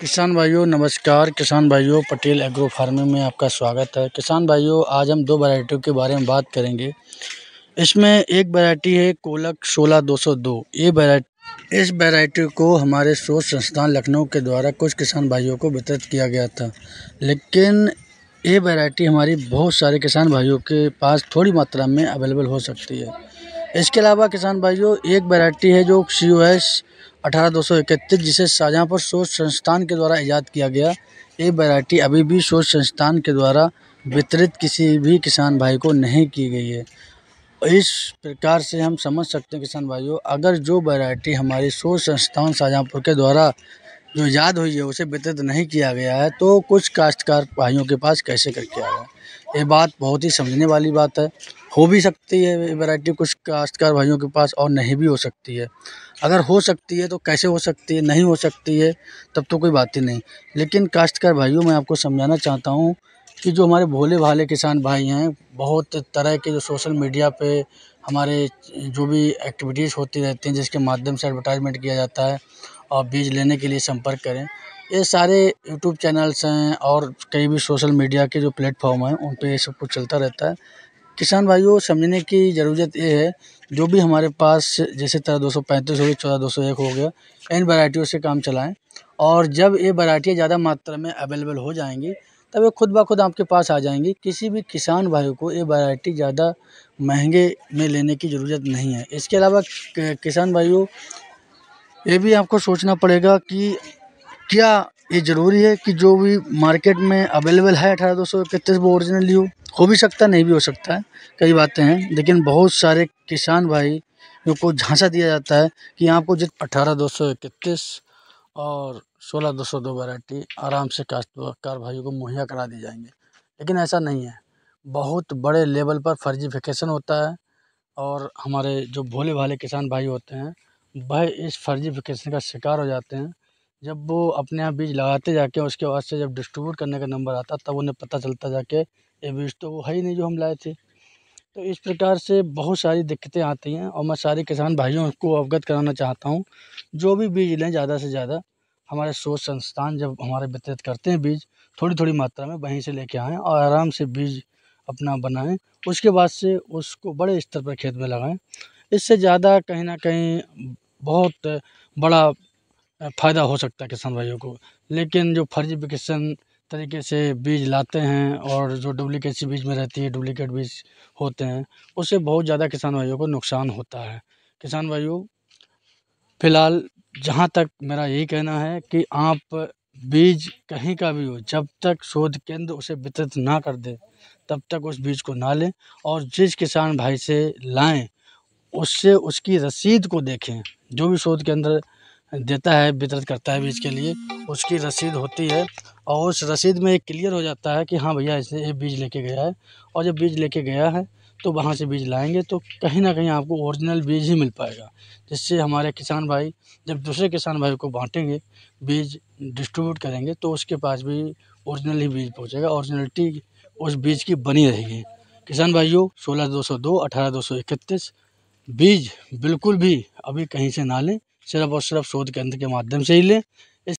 किसान भाइयों नमस्कार किसान भाइयों पटेल एग्रो फार्मिंग में आपका स्वागत है किसान भाइयों आज हम दो वैरायटियों के बारे में बात करेंगे इसमें एक वैरायटी है कोलक सोलह दो सौ दो ये वैरायटी इस वैरायटी को हमारे शोध संस्थान लखनऊ के द्वारा कुछ किसान भाइयों को वितरित किया गया था लेकिन ये वैरायटी हमारी बहुत सारे किसान भाइयों के पास थोड़ी मात्रा में अवेलेबल हो सकती है इसके अलावा किसान भाइयों एक वैरायटी है जो सी ओ एस अठारह दो सौ जिसे शाहजहाँपुर शोध संस्थान के द्वारा ईजाद किया गया ये वैरायटी अभी भी शोध संस्थान के द्वारा वितरित किसी भी किसान भाई को नहीं की गई है इस प्रकार से हम समझ सकते हैं किसान भाइयों अगर जो वैरायटी हमारी शोध संस्थान शाहजहाँपुर के द्वारा जो ईजाद हुई है उसे वितरित नहीं किया गया है तो कुछ काश्तकार भाइयों के पास कैसे करके आया ये बात बहुत ही समझने वाली बात है हो भी सकती है वैरायटी कुछ काश्तकार भाइयों के पास और नहीं भी हो सकती है अगर हो सकती है तो कैसे हो सकती है नहीं हो सकती है तब तो कोई बात ही नहीं लेकिन काश्तकार भाइयों मैं आपको समझाना चाहता हूँ कि जो हमारे भोले भाले किसान भाई हैं बहुत तरह के जो सोशल मीडिया पे हमारे जो भी एक्टिविटीज़ होती रहती हैं जिसके माध्यम से एडवर्टाइजमेंट किया जाता है और बीज लेने के लिए संपर्क करें ये सारे यूट्यूब चैनल्स हैं और कई भी सोशल मीडिया के जो प्लेटफॉर्म हैं उन पर ये सब कुछ चलता रहता है किसान भाइयों समझने की ज़रूरत ये है जो भी हमारे पास जैसे तरह दो सौ पैंतीस हो गया चौदह दो सौ एक हो गया इन वैरायटियों से काम चलाएँ और जब ये वैरायटियाँ ज़्यादा मात्रा में अवेलेबल हो जाएंगी तब ये खुद ब खुद आपके पास आ जाएंगी किसी भी किसान भाई को ये वरायटी ज़्यादा महंगे में लेने की ज़रूरत नहीं है इसके अलावा किसान भाइयों ये भी आपको सोचना पड़ेगा कि क्या ये ज़रूरी है कि जो भी मार्केट में अवेलेबल है अठारह दो सौ इकतीस वो ओरिजिनली हो हो भी सकता नहीं भी हो सकता है कई बातें हैं लेकिन बहुत सारे किसान भाई को झांसा दिया जाता है कि आपको जित अठारह दो सौ इकतीस और सोलह दो सौ दो वैरायटी आराम से काश्तकार भाइयों को मुहैया करा दी जाएंगे लेकिन ऐसा नहीं है बहुत बड़े लेवल पर फर्जी फर्जीफिकेशन होता है और हमारे जो भोले भाले किसान भाई होते हैं वह इस फर्जी फर्जीफिकेशन का शिकार हो जाते हैं जब वो अपने आप बीज लगाते जाके उसके बाद से जब डिस्ट्रीब्यूट करने का नंबर आता तब उन्हें पता चलता जाके ये बीज तो वो है ही नहीं जो हम लाए थे तो इस प्रकार से बहुत सारी दिक्कतें आती हैं और मैं सारे किसान भाइयों को अवगत कराना चाहता हूँ जो भी बीज लें ज़्यादा से ज़्यादा हमारे शोध संस्थान जब हमारे वितरित करते हैं बीज थोड़ी थोड़ी मात्रा में वहीं से लेके आएँ और आराम से बीज अपना बनाएं उसके बाद से उसको बड़े स्तर पर खेत में लगाएं इससे ज़्यादा कहीं ना कहीं बहुत बड़ा फ़ायदा हो सकता है किसान भाइयों को लेकिन जो फर्जी विकेशन तरीके से बीज लाते हैं और जो डुप्लीकेसी बीज में रहती है डुप्लीकेट बीज होते हैं उससे बहुत ज़्यादा किसान भाइयों को नुकसान होता है किसान भाइयों फ़िलहाल जहाँ तक मेरा यही कहना है कि आप बीज कहीं का भी हो जब तक शोध केंद्र उसे वितरित ना कर दे तब तक उस बीज को ना लें और जिस किसान भाई से लाएं उससे उसकी रसीद को देखें जो भी शोध केंद्र देता है वितरित करता है बीज के लिए उसकी रसीद होती है और उस रसीद में एक क्लियर हो जाता है कि हाँ भैया इसने ये बीज लेके गया है और जब बीज लेके गया है तो वहाँ से बीज लाएंगे तो कहीं ना कहीं आपको ओरिजिनल बीज ही मिल पाएगा जिससे हमारे किसान भाई जब दूसरे किसान भाई को बांटेंगे बीज डिस्ट्रीब्यूट करेंगे तो उसके पास भी ओरिजिनल ही बीज पहुँचेगा ओरिजिनलिटी उस बीज की बनी रहेगी किसान भाइयों सोलह दो सौ दो अठारह दो सौ इकतीस बीज बिल्कुल भी अभी कहीं से ना लें सिर्फ और सिर्फ शोध केंद्र के माध्यम से ही लें